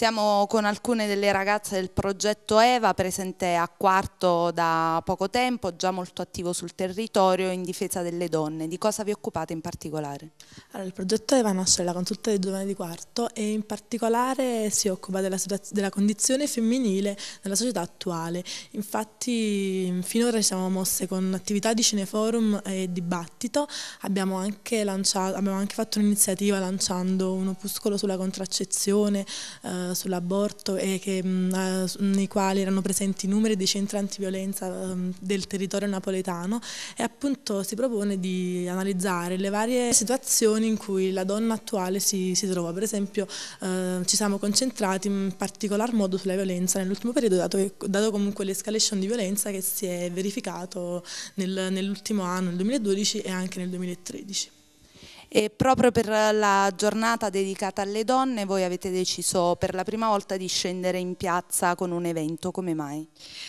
Siamo con alcune delle ragazze del progetto EVA presente a Quarto da poco tempo, già molto attivo sul territorio in difesa delle donne. Di cosa vi occupate in particolare? Allora, il progetto EVA nasce dalla consulta dei giovani di Quarto e in particolare si occupa della, della condizione femminile nella società attuale. Infatti finora ci siamo mosse con attività di cineforum e dibattito, abbiamo anche, lanciato, abbiamo anche fatto un'iniziativa lanciando un opuscolo sulla contraccezione, eh, eh, sull'aborto e che, mm, eh, nei quali erano presenti numeri dei centri antiviolenza eh, del territorio napoletano e appunto si propone di analizzare le varie situazioni in cui la donna attuale si, si trova. Per esempio eh, ci siamo concentrati in particolar modo sulla violenza nell'ultimo periodo dato, che, dato comunque l'escalation di violenza che si è verificato nel, nell'ultimo anno, nel 2012 e anche nel 2013. E proprio per la giornata dedicata alle donne voi avete deciso per la prima volta di scendere in piazza con un evento, come mai?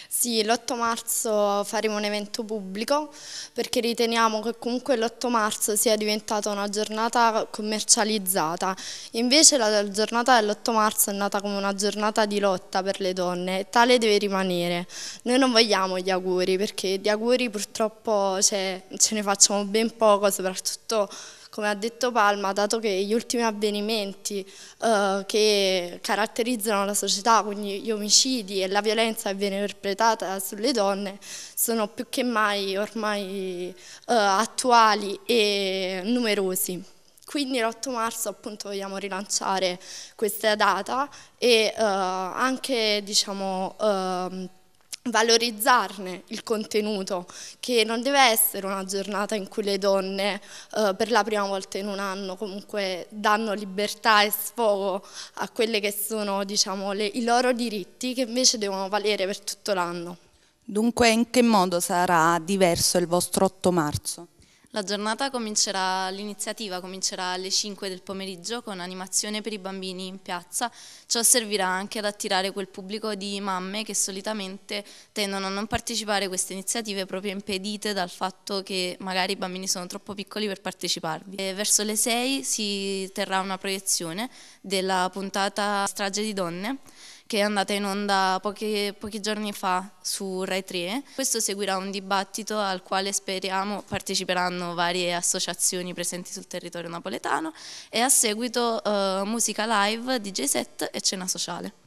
Sì, l'8 marzo faremo un evento pubblico perché riteniamo che comunque l'8 marzo sia diventata una giornata commercializzata. Invece la giornata dell'8 marzo è nata come una giornata di lotta per le donne e tale deve rimanere. Noi non vogliamo gli auguri perché di auguri purtroppo ce, cioè, ce ne facciamo ben poco, soprattutto come ha detto Palma, dato che gli ultimi avvenimenti eh, che caratterizzano la società, quindi gli omicidi e la violenza che viene perpetrata sulle donne, sono più che mai ormai eh, attuali e numerosi. Quindi l'8 marzo appunto vogliamo rilanciare questa data e eh, anche diciamo ehm, valorizzarne il contenuto, che non deve essere una giornata in cui le donne eh, per la prima volta in un anno comunque danno libertà e sfogo a quelli che sono diciamo, le, i loro diritti che invece devono valere per tutto l'anno. Dunque in che modo sarà diverso il vostro 8 marzo? La giornata comincerà, l'iniziativa comincerà alle 5 del pomeriggio con animazione per i bambini in piazza, ciò servirà anche ad attirare quel pubblico di mamme che solitamente tendono a non partecipare a queste iniziative proprio impedite dal fatto che magari i bambini sono troppo piccoli per parteciparvi. E verso le 6 si terrà una proiezione della puntata Strage di donne che è andata in onda pochi, pochi, giorni fa su Rai 3. Questo seguirà un dibattito al quale speriamo parteciperanno varie associazioni presenti sul territorio napoletano e a seguito eh, musica live, DJ set e cena sociale.